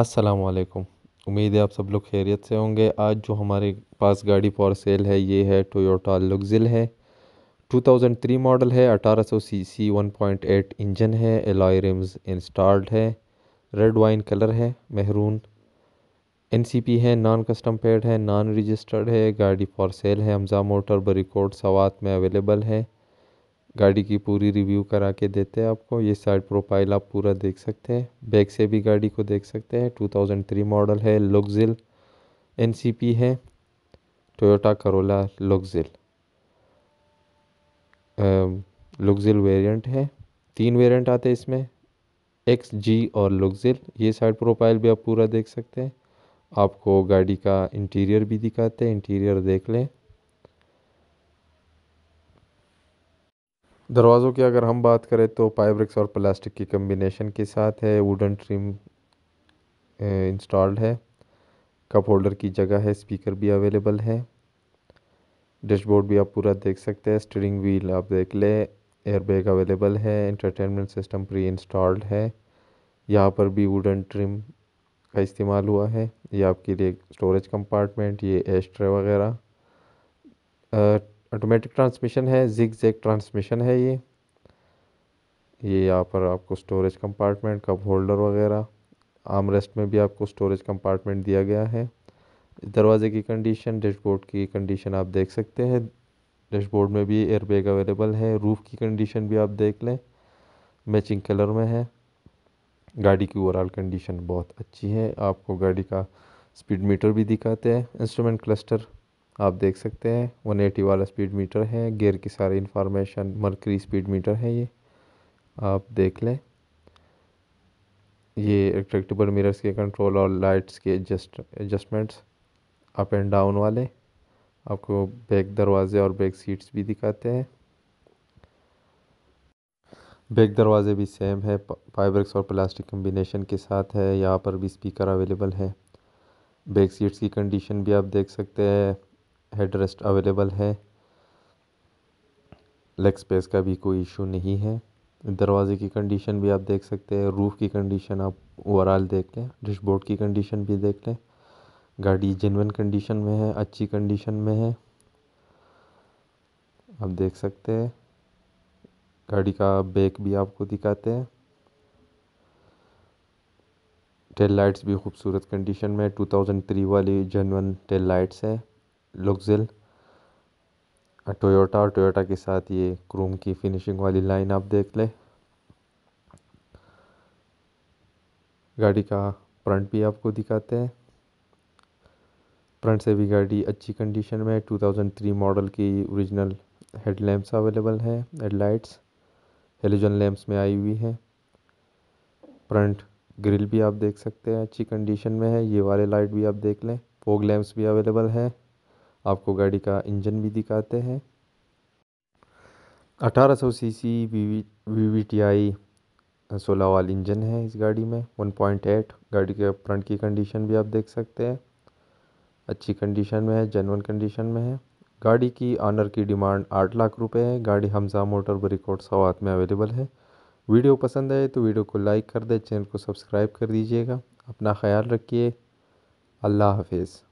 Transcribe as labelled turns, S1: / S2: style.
S1: अस्सलाम उम्मीद है आप सब लोग खैरियत से होंगे आज जो हमारे पास गाड़ी फॉर सेल है ये है टोयोटा लुगजिल है 2003 मॉडल है 1800 सीसी 1.8 इंजन है एलॉय रिम्स इंस्टॉल्ड है रेड वाइन कलर है महरून एनसीपी है नॉन कस्टम पेड है नॉन रजिस्टर्ड है गाड़ी फॉर सेल है हमजा मोटर बरीकोट सवात में अवेलेबल है गाड़ी की पूरी रिव्यू करा के देते हैं आपको ये साइड प्रोफाइल आप पूरा देख सकते हैं बैक से भी गाड़ी को देख सकते हैं 2003 मॉडल है लुगजिल एन है Toyota Corolla Luxel Luxel variant है तीन वेरिएंट आते हैं इसमें एक्स जी और लुगजिल ये साइड प्रोफाइल भी आप पूरा देख सकते हैं आपको गाड़ी का इंटीरियर भी दिखाते हैं इंटीरियर देख लें दरवाज़ों की अगर हम बात करें तो पाइब्रिक्स और प्लास्टिक की कम्बिनेशन के साथ है वुडन ट्रिम इंस्टॉल्ड है कप होल्डर की जगह है स्पीकर भी अवेलेबल है डैशबोर्ड भी आप पूरा देख सकते हैं स्टीयरिंग व्हील आप देख लें एयरबैग अवेलेबल है इंटरटेनमेंट सिस्टम प्री इंस्टॉल्ड है यहाँ पर भी वुडन ट्रिम का इस्तेमाल हुआ है ये आपके लिए स्टोरेज कंपार्टमेंट ये एस्ट्रे वगैरह ऑटोमेटिक ट्रांसमिशन है जिग जेग ट्रांसमिशन है ये ये यहाँ पर आपको स्टोरेज कंपार्टमेंट कप होल्डर वगैरह आर्म रेस्ट में भी आपको स्टोरेज कंपार्टमेंट दिया गया है दरवाज़े की कंडीशन डैशबोर्ड की कंडीशन आप देख सकते हैं डैशबोर्ड में भी एयरबैग अवेलेबल है रूफ़ की कंडीशन भी आप देख लें मैचिंग कलर में है गाड़ी की ओवरऑल कंडीशन बहुत अच्छी है आपको गाड़ी का स्पीड मीटर भी दिखाते हैं इंस्ट्रूमेंट क्लस्टर आप देख सकते हैं 180 वाला स्पीड मीटर है गियर की सारी इंफॉर्मेशन मरकरी स्पीड मीटर है ये आप देख लें ये रिट्रेक्टेबल मिरर्स के कंट्रोल और लाइट्स के adjust adjustments up and down वाले आपको बैक दरवाज़े और बैक सीट्स भी दिखाते हैं बैक दरवाज़े भी सेम है फाइबरिक्स और प्लास्टिक कम्बिनेशन के साथ है यहाँ पर भी स्पीकर अवेलेबल है बैक सीट्स की कंडीशन भी आप देख सकते हैं हेड रेस्ट अवेलेबल है लेग स्पेस का भी कोई इशू नहीं है दरवाज़े की कंडीशन भी आप देख सकते हैं रूफ़ की कंडीशन आप ओवरऑल देख लें डिशबोर्ड की कंडीशन भी देख लें गाड़ी जेनवन कंडीशन में है अच्छी कंडीशन में है आप देख सकते हैं गाड़ी का बैक भी आपको दिखाते हैं टेल लाइट्स भी खूबसूरत कंडीशन में 2003 वाली जेनवन टेल लाइट्स है लुकजिल टोयोटा और टोयोटा के साथ ये क्रोम की फिनिशिंग वाली लाइन आप देख लें गाड़ी का फ्रंट भी आपको दिखाते हैं फ्रंट से भी गाड़ी अच्छी कंडीशन में है 2003 मॉडल की ओरिजिनल लैम्प्स अवेलेबल हैं हेडलाइट्स हेलोजन लैम्प्स में आई हुई है फ्रंट ग्रिल भी आप देख सकते हैं अच्छी कंडीशन में है ये वाले लाइट भी आप देख लें फोग लैम्प्स भी अवेलेबल है आपको गाड़ी का इंजन भी दिखाते हैं 1800 सीसी वीवीटीआई सोलह वाल इंजन है इस गाड़ी में 1.8 गाड़ी के फ्रंट की कंडीशन भी आप देख सकते हैं अच्छी कंडीशन में है जेनवन कंडीशन में है गाड़ी की ऑनर की डिमांड आठ लाख रुपए है गाड़ी हमजा मोटर बरिकोट सवात में अवेलेबल है वीडियो पसंद आए तो वीडियो को लाइक कर दे चैनल को सब्सक्राइब कर दीजिएगा अपना ख्याल रखिए अल्लाह हाफिज़